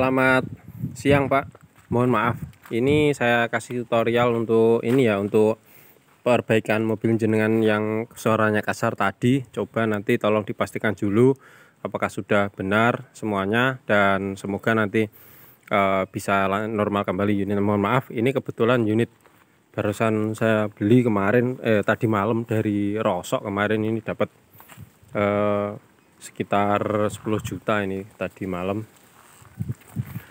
selamat siang Pak. Mohon maaf, ini saya kasih tutorial untuk ini ya, untuk perbaikan mobil jenengan yang suaranya kasar tadi. Coba nanti tolong dipastikan dulu apakah sudah benar semuanya dan semoga nanti uh, bisa normal kembali unit. Mohon maaf, ini kebetulan unit barusan saya beli kemarin eh tadi malam dari Rosok kemarin ini dapat uh, sekitar 10 juta ini tadi malam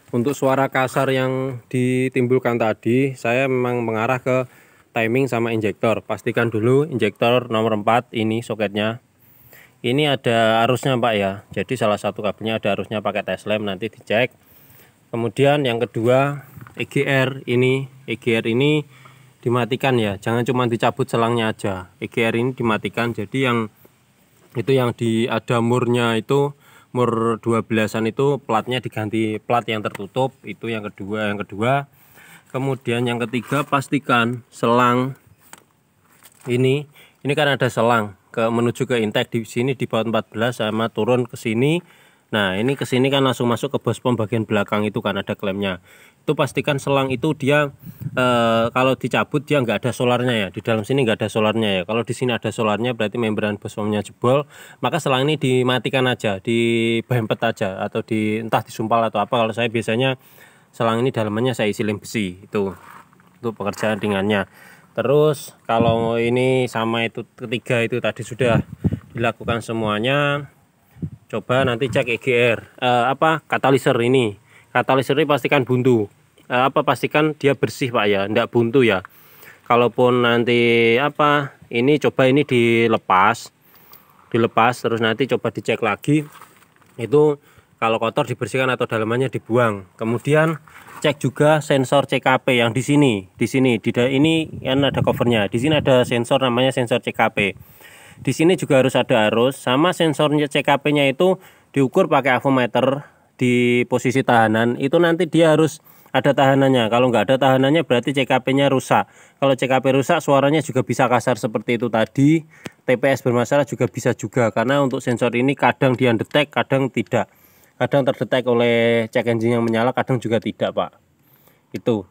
untuk suara kasar yang ditimbulkan tadi saya memang mengarah ke timing sama injektor pastikan dulu injektor nomor 4 ini soketnya ini ada arusnya Pak ya jadi salah satu kabelnya ada arusnya pakai teslem nanti dicek kemudian yang kedua EGR ini EGR ini dimatikan ya jangan cuma dicabut selangnya aja EGR ini dimatikan jadi yang itu yang di ada murnya itu umur 12-an itu platnya diganti plat yang tertutup itu yang kedua yang kedua kemudian yang ketiga pastikan selang ini ini kan ada selang ke menuju ke intake di sini di bawah 14 sama turun ke sini nah ini ke sini kan langsung masuk ke bos pembagian belakang itu kan ada klemnya itu pastikan selang itu dia e, kalau dicabut dia nggak ada solarnya ya di dalam sini nggak ada solarnya ya kalau di sini ada solarnya berarti membran bosomnya jebol maka selang ini dimatikan aja di bempet aja atau di entah disumpal atau apa kalau saya biasanya selang ini dalamnya saya isi lem besi itu untuk pekerjaan ringannya terus kalau ini sama itu ketiga itu tadi sudah dilakukan semuanya coba nanti cek EGR e, eh, apa katalisir ini katalisir ini pastikan buntu Eh, apa pastikan dia bersih pak ya tidak buntu ya kalaupun nanti apa ini coba ini dilepas dilepas terus nanti coba dicek lagi itu kalau kotor dibersihkan atau dalamannya dibuang kemudian cek juga sensor CKP yang di sini di sini di ini yang ada covernya di sini ada sensor namanya sensor CKP di sini juga harus ada arus sama sensornya CKP nya itu diukur pakai avometer di posisi tahanan itu nanti dia harus ada tahanannya. Kalau nggak ada tahanannya berarti CKP-nya rusak. Kalau CKP rusak suaranya juga bisa kasar seperti itu tadi. TPS bermasalah juga bisa juga karena untuk sensor ini kadang dia detect, kadang tidak. Kadang terdetek oleh check engine yang menyala, kadang juga tidak, Pak. Itu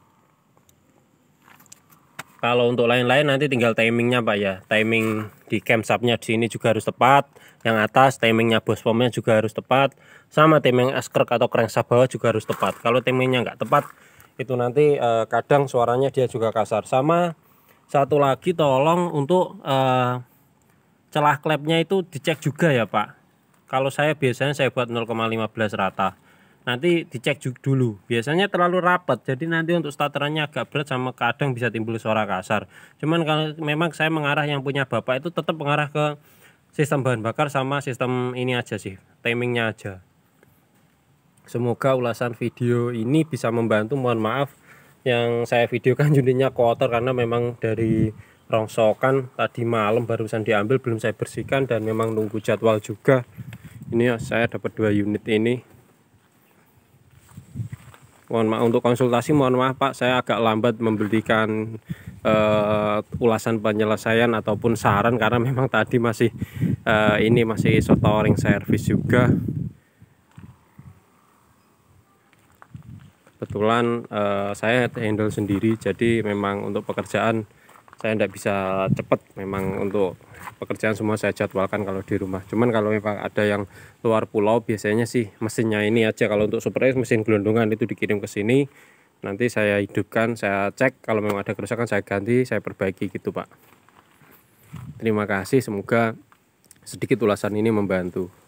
kalau untuk lain-lain nanti tinggal timingnya pak ya timing di subnya di sini juga harus tepat yang atas timingnya bos pomnya juga harus tepat sama timing eskerk atau crankshaft bawah juga harus tepat kalau timingnya nggak tepat itu nanti eh, kadang suaranya dia juga kasar sama satu lagi tolong untuk eh, celah klepnya itu dicek juga ya pak kalau saya biasanya saya buat 0,15 rata nanti dicek juga dulu biasanya terlalu rapat jadi nanti untuk starterannya agak berat sama kadang bisa timbul suara kasar cuman kalau memang saya mengarah yang punya bapak itu tetap mengarah ke sistem bahan bakar sama sistem ini aja sih timingnya aja semoga ulasan video ini bisa membantu mohon maaf yang saya videokan unitnya kotor karena memang dari rongsokan tadi malam barusan diambil belum saya bersihkan dan memang nunggu jadwal juga ini ya saya dapat dua unit ini mohon maaf untuk konsultasi mohon maaf Pak saya agak lambat membelikan uh, ulasan penyelesaian ataupun saran karena memang tadi masih uh, ini masih sotoring service juga kebetulan uh, saya handle sendiri jadi memang untuk pekerjaan saya tidak bisa cepat memang untuk pekerjaan semua saya jadwalkan kalau di rumah cuman kalau memang ada yang luar pulau biasanya sih mesinnya ini aja kalau untuk super race mesin gelondongan itu dikirim ke sini nanti saya hidupkan saya cek kalau memang ada kerusakan saya ganti saya perbaiki gitu pak terima kasih semoga sedikit ulasan ini membantu